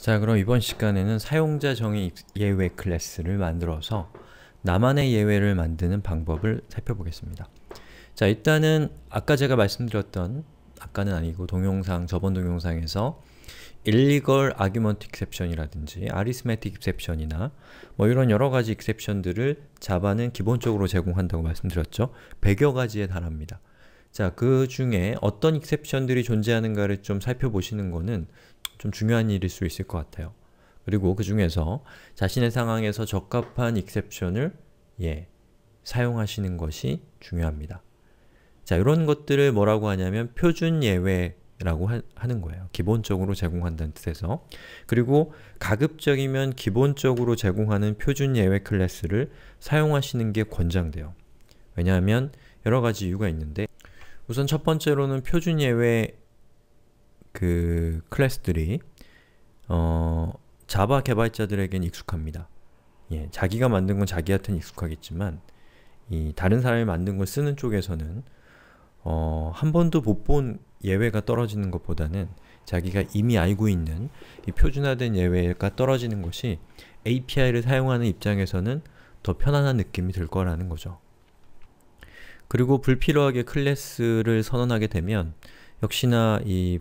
자 그럼 이번 시간에는 사용자 정의 예외 클래스를 만들어서 나만의 예외를 만드는 방법을 살펴보겠습니다. 자 일단은 아까 제가 말씀드렸던 아까는 아니고 동영상, 저번 동영상에서 illegal argument exception이라든지 arithmetic exception이나 뭐 이런 여러가지 exception들을 자바는 기본적으로 제공한다고 말씀드렸죠. 100여가지에 달합니다. 자, 그 중에 어떤 exception들이 존재하는가를 좀 살펴보시는 거는 좀 중요한 일일 수 있을 것 같아요. 그리고 그 중에서 자신의 상황에서 적합한 e e x c p t i o n 을 예, 사용하시는 것이 중요합니다. 자, 이런 것들을 뭐라고 하냐면 표준 예외라고 하, 는 거예요. 기본적으로 제공한다는 뜻에서. 그리고 가급적이면 기본적으로 제공하는 표준 예외 클래스를 사용하시는 게 권장돼요. 왜냐하면 여러 가지 이유가 있는데 우선 첫 번째로는 표준 예외 그 클래스들이 어, 자바 개발자들에겐 익숙합니다. 예, 자기가 만든 건 자기한테는 익숙하겠지만 이 다른 사람이 만든 걸 쓰는 쪽에서는 어, 한 번도 못 본 예외가 떨어지는 것보다는 자기가 이미 알고 있는 이 표준화된 예외가 떨어지는 것이 API를 사용하는 입장에서는 더 편안한 느낌이 들 거라는 거죠. 그리고 불필요하게 클래스를 선언하게 되면 역시나 이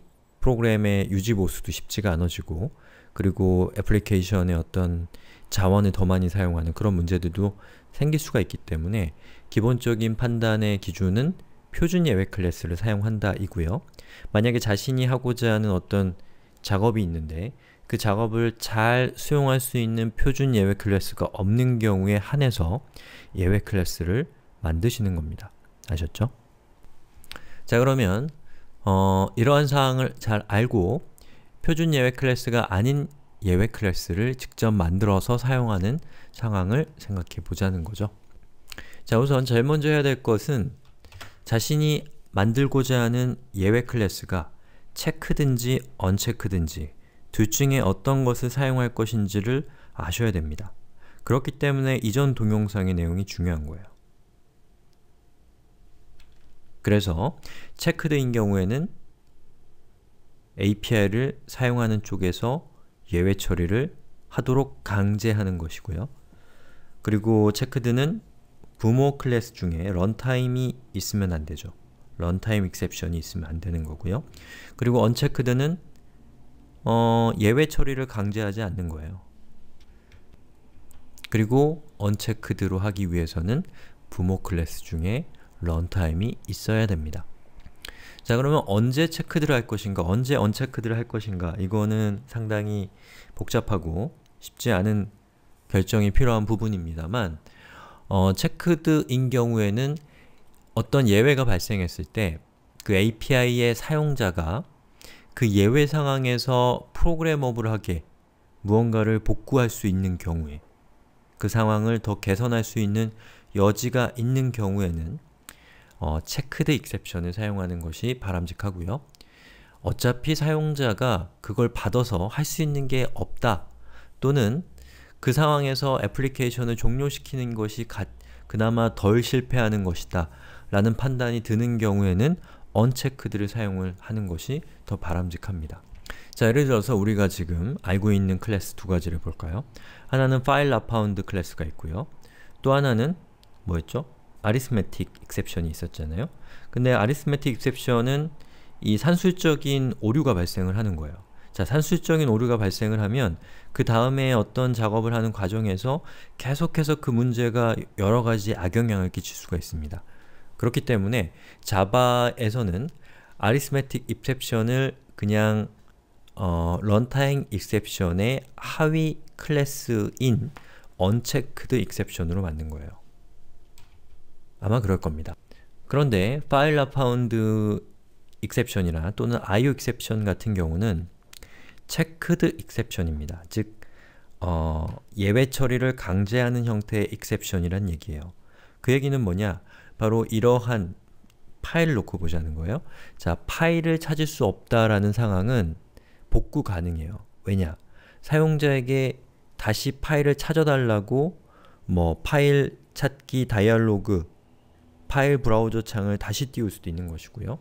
프로그램의 유지 보수도 쉽지가 않아지고 그리고 애플리케이션의 어떤 자원을 더 많이 사용하는 그런 문제들도 생길 수가 있기 때문에 기본적인 판단의 기준은 표준 예외 클래스를 사용한다 이고요. 만약에 자신이 하고자 하는 어떤 작업이 있는데 그 작업을 잘 수용할 수 있는 표준 예외 클래스가 없는 경우에 한해서 예외 클래스를 만드시는 겁니다. 아셨죠? 자 그러면 어, 이러한 사항을 잘 알고 표준 예외 클래스가 아닌 예외 클래스를 직접 만들어서 사용하는 상황을 생각해 보자는 거죠. 자, 우선 제일 먼저 해야 될 것은 자신이 만들고자 하는 예외 클래스가 체크든지 언체크든지 둘 중에 어떤 것을 사용할 것인지를 아셔야 됩니다. 그렇기 때문에 이전 동영상의 내용이 중요한 거예요. 그래서 체크드인 경우에는 API를 사용하는 쪽에서 예외 처리를 하도록 강제하는 것이고요. 그리고 체크드는 부모 클래스 중에 런타임이 있으면 안 되죠. 런타임 익셉션이 있으면 안 되는 거고요. 그리고 언체크드는 어, 예외 처리를 강제하지 않는 거예요. 그리고 언체크드로 하기 위해서는 부모 클래스 중에 런타임이 있어야 됩니다. 자 그러면 언제 체크들을 할 것인가, 언제 언체크들을 할 것인가 이거는 상당히 복잡하고 쉽지 않은 결정이 필요한 부분입니다만 어, 체크드인 경우에는 어떤 예외가 발생했을 때 그 API의 사용자가 그 예외 상황에서 프로그래머블하게 무언가를 복구할 수 있는 경우에 그 상황을 더 개선할 수 있는 여지가 있는 경우에는 어, 체크드 익셉션을 사용하는 것이 바람직하고요. 어차피 사용자가 그걸 받아서 할 수 있는 게 없다 또는 그 상황에서 애플리케이션을 종료시키는 것이 가, 그나마 덜 실패하는 것이다 라는 판단이 드는 경우에는 언체크드를 사용을 하는 것이 더 바람직합니다. 자, 예를 들어서 우리가 지금 알고 있는 클래스 두 가지를 볼까요? 하나는 파일 라파운드 클래스가 있고요. 또 하나는 뭐였죠? arithmetic exception이 있었잖아요. 근데 arithmetic exception은 이 산술적인 오류가 발생을 하는 거예요. 자, 산술적인 오류가 발생을 하면 그 다음에 어떤 작업을 하는 과정에서 계속해서 그 문제가 여러 가지 악영향을 끼칠 수가 있습니다. 그렇기 때문에 자바에서는 arithmetic exception을 그냥 어, runtime exception의 하위 클래스인 unchecked exception으로 만든 거예요. 아마 그럴 겁니다. 그런데 파일 파운드 익셉션이나 또는 IO 익셉션 같은 경우는 체크드 익셉션입니다. 즉 어, 예외 처리를 강제하는 형태의 익셉션이란 얘기예요. 그 얘기는 뭐냐? 바로 이러한 파일을 놓고 보자는 거예요. 자, 파일을 찾을 수 없다라는 상황은 복구 가능해요. 왜냐? 사용자에게 다시 파일을 찾아달라고 뭐 파일 찾기 다이얼로그 파일 브라우저 창을 다시 띄울 수도 있는 것이고요.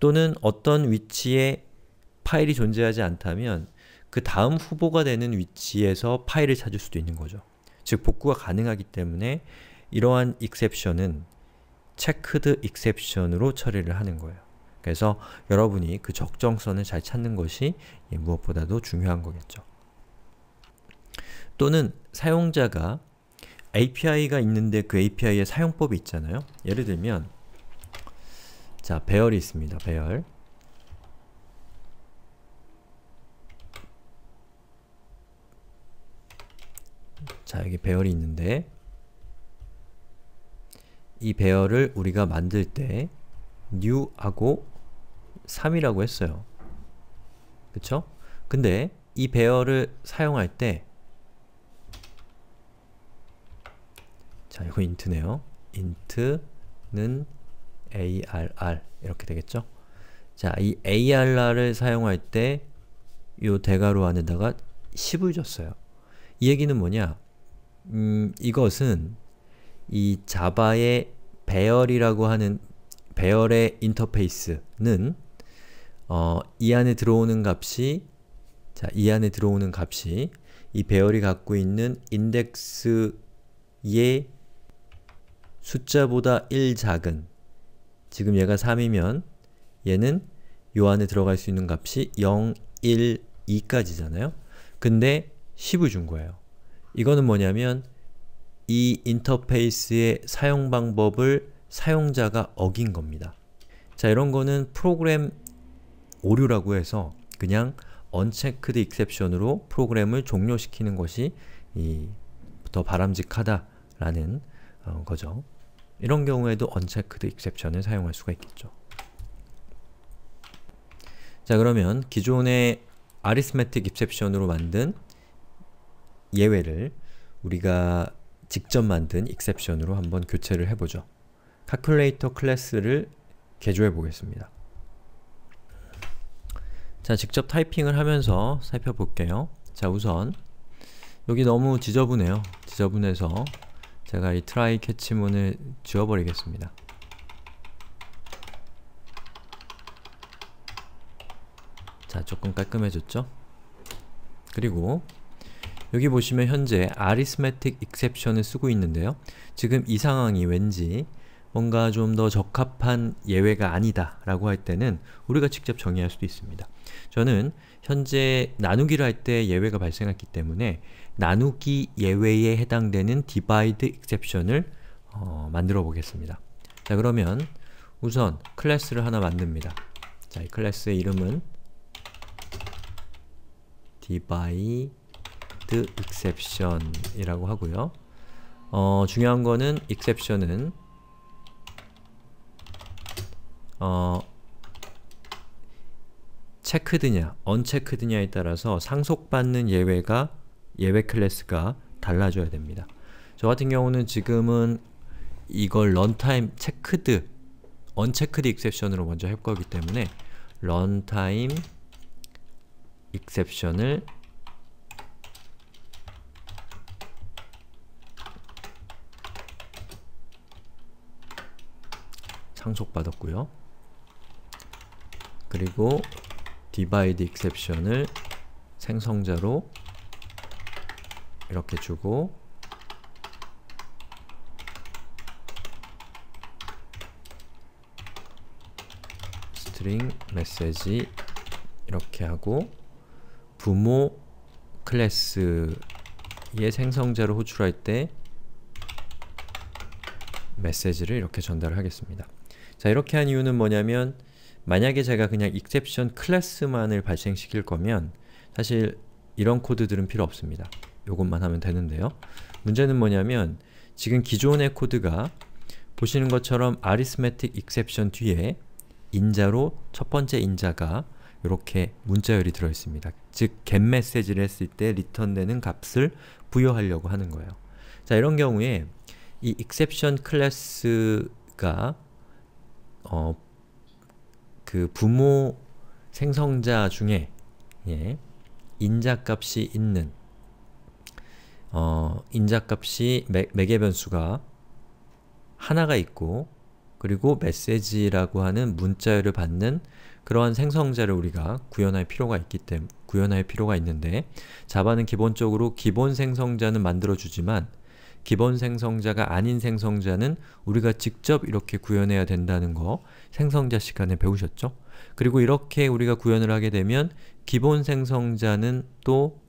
또는 어떤 위치에 파일이 존재하지 않다면 그 다음 후보가 되는 위치에서 파일을 찾을 수도 있는 거죠. 즉 복구가 가능하기 때문에 이러한 exception은 checked exception으로 처리를 하는 거예요. 그래서 여러분이 그 적정선을 잘 찾는 것이 무엇보다도 중요한 거겠죠. 또는 사용자가 API가 있는데 그 API의 사용법이 있잖아요. 예를 들면 자, 배열이 있습니다. 배열. 자, 여기 배열이 있는데 이 배열을 우리가 만들 때 new하고 3이라고 했어요. 그쵸? 근데 이 배열을 사용할 때 이거 그 int네요. int는 arr 이렇게 되겠죠? 자, 이 arr을 사용할 때이 대괄호 안에다가 10을 줬어요. 이 얘기는 뭐냐? 음, 이것은 이 자바의 배열이라고 하는 배열의 인터페이스는 어, 이 안에 들어오는 값이 자, 이 안에 들어오는 값이 이 배열이 갖고 있는 인덱스의 숫자보다 1 작은 지금 얘가 3이면 얘는 요 안에 들어갈 수 있는 값이 0, 1, 2까지잖아요. 근데 10을 준 거예요. 이거는 뭐냐면 이 인터페이스의 사용 방법을 사용자가 어긴 겁니다. 자 이런 거는 프로그램 오류라고 해서 그냥 unchecked exception으로 프로그램을 종료시키는 것이 더 바람직하다라는 어, 거죠. 이런 경우에도 언체크드 익셉션을 사용할 수가 있겠죠. 자 그러면 기존의 아리스메틱 익셉션으로 만든 예외를 우리가 직접 만든 익셉션으로 한번 교체를 해보죠. calculator 클래스를 개조해 보겠습니다. 자, 직접 타이핑을 하면서 살펴볼게요. 자, 우선 여기 너무 지저분해요. 지저분해서 제가 이 try 캐치문을 지워버리겠습니다. 자, 조금 깔끔해졌죠? 그리고 여기 보시면 현재 arithmetic exception을 쓰고 있는데요. 지금 이 상황이 왠지 뭔가 좀 더 적합한 예외가 아니다 라고 할 때는 우리가 직접 정의할 수도 있습니다. 저는 현재 나누기를 할 때 예외가 발생했기 때문에 나누기 예외에 해당되는 divide exception을 어, 만들어 보겠습니다. 자 그러면 우선 클래스를 하나 만듭니다. 자 이 클래스의 이름은 divide exception이라고 하고요. 어, 중요한 거는 exception은 어, 체크드냐, 언체크드냐에 따라서 상속받는 예외가 예외 클래스가 달라져야 됩니다. 저 같은 경우는 지금은 이걸 런타임 체크드 언체크드 익셉션으로 먼저 할 거기 때문에 런타임 익셉션을 상속받았고요. 그리고 divide exception을 생성자로 이렇게 주고 string message 이렇게 하고 부모 클래스의 생성자를 호출할 때 메시지를 이렇게 전달하겠습니다. 자 이렇게 한 이유는 뭐냐면 만약에 제가 그냥 exception 클래스만을 발생시킬 거면 사실 이런 코드들은 필요 없습니다. 요것만 하면 되는데요. 문제는 뭐냐면 지금 기존의 코드가 보시는 것처럼 arithmetic exception 뒤에 인자로 첫 번째 인자가 이렇게 문자열이 들어있습니다. 즉, get 메시지를 했을 때 리턴되는 값을 부여하려고 하는 거예요. 자, 이런 경우에 이 exception 클래스가 어, 그 부모 생성자 중에 예, 인자값이 있는 어, 인자값이 매, 개 변수가 하나가 있고 그리고 메시지라고 하는 문자열을 받는 그러한 생성자를 우리가 구현할 필요가 있기 때문에 구현할 필요가 있는데 자바는 기본적으로 기본 생성자는 만들어주지만 기본 생성자가 아닌 생성자는 우리가 직접 이렇게 구현해야 된다는 거 생성자 시간에 배우셨죠? 그리고 이렇게 우리가 구현을 하게 되면 기본 생성자는 또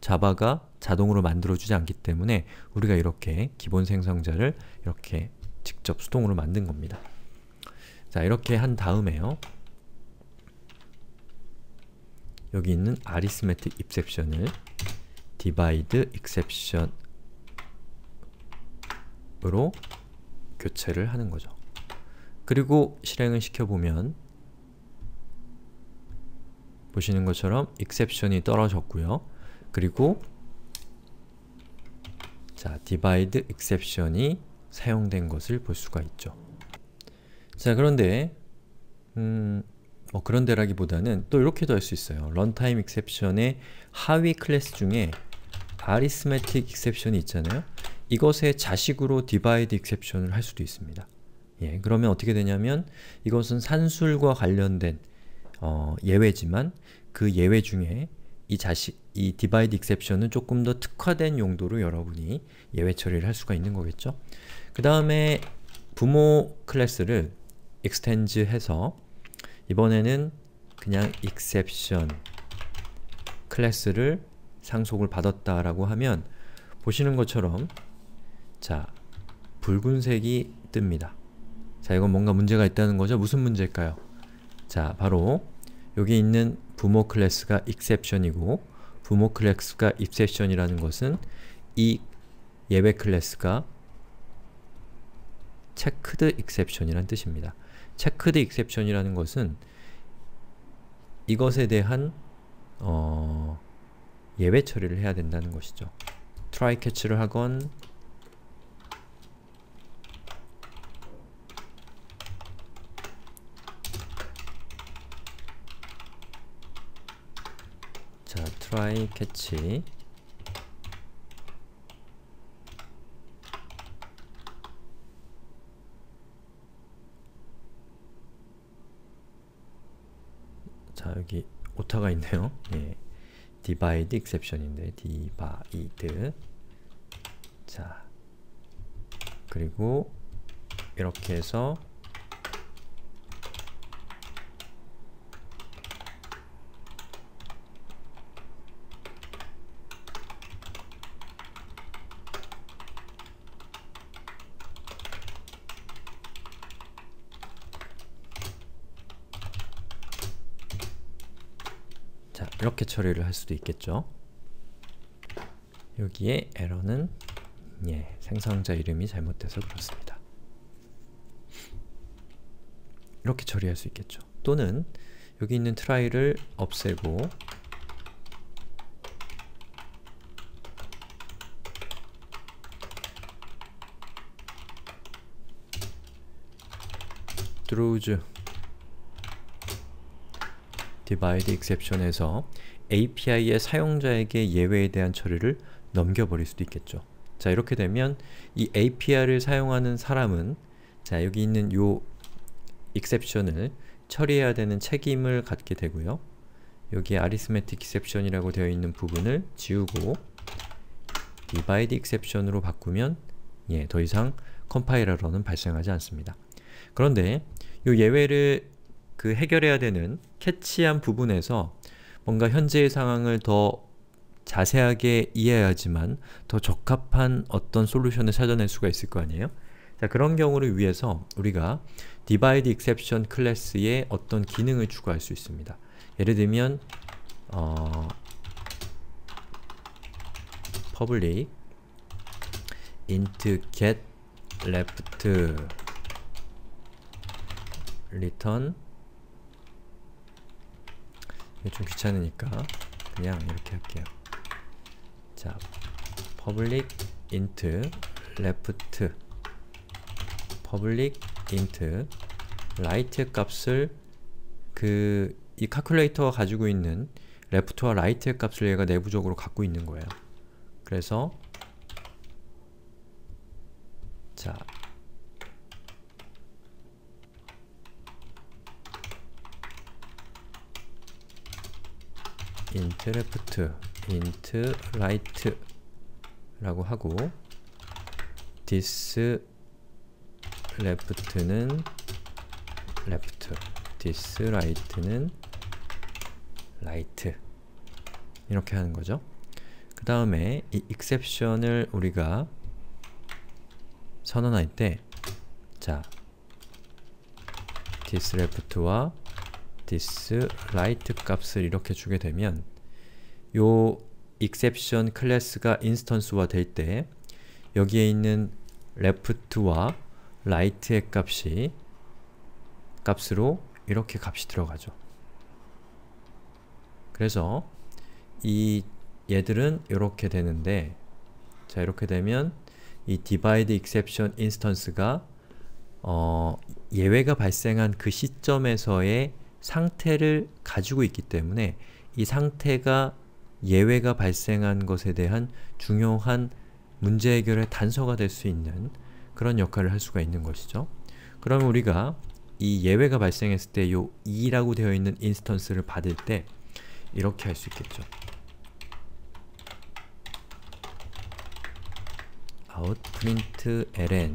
자바가 자동으로 만들어주지 않기 때문에 우리가 이렇게 기본 생성자를 이렇게 직접 수동으로 만든 겁니다. 자, 이렇게 한 다음에요. 여기 있는 아리스메틱 exception을 divide exception 으로 교체를 하는 거죠. 그리고 실행을 시켜보면 보시는 것처럼 exception이 떨어졌고요. 그리고 자, divide exception이 사용된 것을 볼 수가 있죠. 자, 그런데 음, 뭐 그런데라기보다는 또 이렇게도 할 수 있어요. runtime exception의 하위 클래스 중에 arithmetic exception이 있잖아요. 이것의 자식으로 divide exception을 할 수도 있습니다. 예, 그러면 어떻게 되냐면 이것은 산술과 관련된 어, 예외지만 그 예외 중에 이 자식, 이 divide exception은 조금 더 특화된 용도로 여러분이 예외 처리를 할 수가 있는 거겠죠? 그 다음에 부모 클래스를 extend 해서 이번에는 그냥 exception 클래스를 상속을 받았다라고 하면 보시는 것처럼 자, 붉은색이 뜹니다. 자, 이건 뭔가 문제가 있다는 거죠? 무슨 문제일까요? 자, 바로 여기 있는 부모 클래스가 exception이고 부모 클래스가 exception이라는 것은 이 예외 클래스가 checked exception이란 뜻입니다. checked exception이라는 것은 이것에 대한 어, 예외 처리를 해야 된다는 것이죠. try catch를 하건 캐치 자 여기 오타가 있네요. 예. divide exception인데 divide 자 그리고 이렇게 해서 처리를 할 수도 있겠죠. 여기에 에러는 예, 생성자 이름이 잘못돼서 그렇습니다. 이렇게 처리할 수 있겠죠. 또는 여기 있는 try를 없애고 throws divide exception에서 API의 사용자에게 예외에 대한 처리를 넘겨버릴 수도 있겠죠. 자 이렇게 되면 이 API를 사용하는 사람은 자 여기 있는 요 exception을 처리해야 되는 책임을 갖게 되고요. 여기 arithmetic exception이라고 되어 있는 부분을 지우고 divide exception으로 바꾸면 예, 더 이상 컴파일러로는 발생하지 않습니다. 그런데 이 예외를 그 해결해야 되는 캐치한 부분에서 뭔가 현재의 상황을 더 자세하게 이해해야지만 더 적합한 어떤 솔루션을 찾아낼 수가 있을 거 아니에요? 자, 그런 경우를 위해서 우리가 divide exception 클래스에 어떤 기능을 추가할 수 있습니다. 예를 들면 어, public int get left return 좀 귀찮으니까 그냥 이렇게 할게요. 자, public int left public int right 값을 그 이 카큘레이터가 가지고 있는 left와 right의 값을 얘가 내부적으로 갖고 있는 거예요. 그래서 자, int left, int right 라고 하고 this left는 left, this right는 right 이렇게 하는 거죠. 그 다음에 이 exception을 우리가 선언할 때 자, this left와 this right 값을 이렇게 주게 되면 요 exception 클래스가 인스턴스화 될 때 여기에 있는 left와 right의 값이 값으로 이렇게 값이 들어가죠. 그래서 이 얘들은 이렇게 되는데 자 이렇게 되면 이 divide exception instance가 어, 예외가 발생한 그 시점에서의 상태를 가지고 있기 때문에 이 상태가 예외가 발생한 것에 대한 중요한 문제 해결의 단서가 될 수 있는 그런 역할을 할 수가 있는 것이죠. 그럼 우리가 이 예외가 발생했을 때요 2라고 되어 있는 인스턴스를 받을 때 이렇게 할 수 있겠죠. out print ln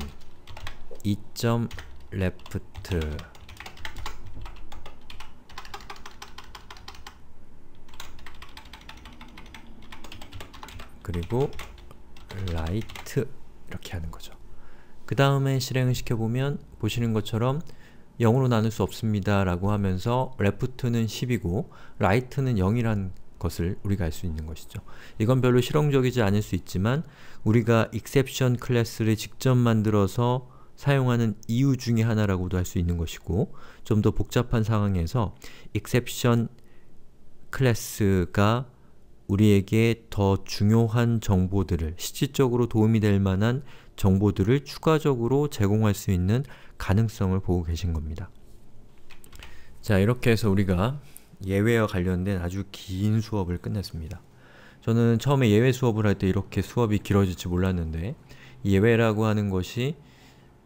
2.left 그리고 라이트 이렇게 하는 거죠. 그 다음에 실행을 시켜보면 보시는 것처럼 0으로 나눌 수 없습니다 라고 하면서 left는 10이고 right는 0이란 것을 우리가 알 수 있는 것이죠. 이건 별로 실용적이지 않을 수 있지만 우리가 exception 클래스를 직접 만들어서 사용하는 이유 중에 하나라고도 할 수 있는 것이고 좀 더 복잡한 상황에서 exception 클래스가 우리에게 더 중요한 정보들을 실질적으로 도움이 될 만한 정보들을 추가적으로 제공할 수 있는 가능성을 보고 계신 겁니다. 자 이렇게 해서 우리가 예외와 관련된 아주 긴 수업을 끝냈습니다. 저는 처음에 예외 수업을 할 때 이렇게 수업이 길어질지 몰랐는데 예외라고 하는 것이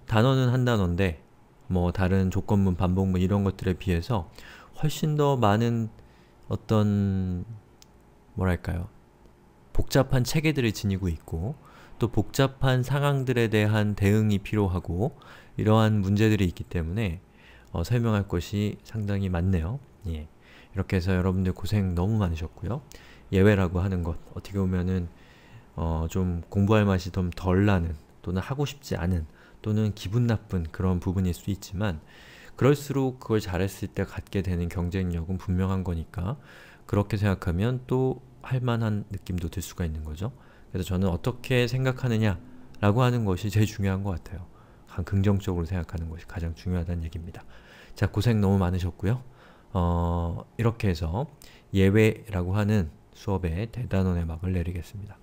단어는 한 단어인데 뭐 다른 조건문, 반복문 이런 것들에 비해서 훨씬 더 많은 어떤 뭐랄까요 복잡한 체계들을 지니고 있고 또 복잡한 상황들에 대한 대응이 필요하고 이러한 문제들이 있기 때문에 어, 설명할 것이 상당히 많네요. 예. 이렇게 해서 여러분들 고생 너무 많으셨고요. 예외라고 하는 것, 어떻게 보면은 어, 좀 공부할 맛이 좀 덜 나는 또는 하고 싶지 않은 또는 기분 나쁜 그런 부분일 수 있지만 그럴수록 그걸 잘했을 때 갖게 되는 경쟁력은 분명한 거니까 그렇게 생각하면 또할 만한 느낌도 들 수가 있는 거죠. 그래서 저는 어떻게 생각하느냐 라고 하는 것이 제일 중요한 것 같아요. 긍정적으로 생각하는 것이 가장 중요하다는 얘기입니다. 자, 고생 너무 많으셨고요. 어, 이렇게 해서 예외라고 하는 수업의 대단원의 막을 내리겠습니다.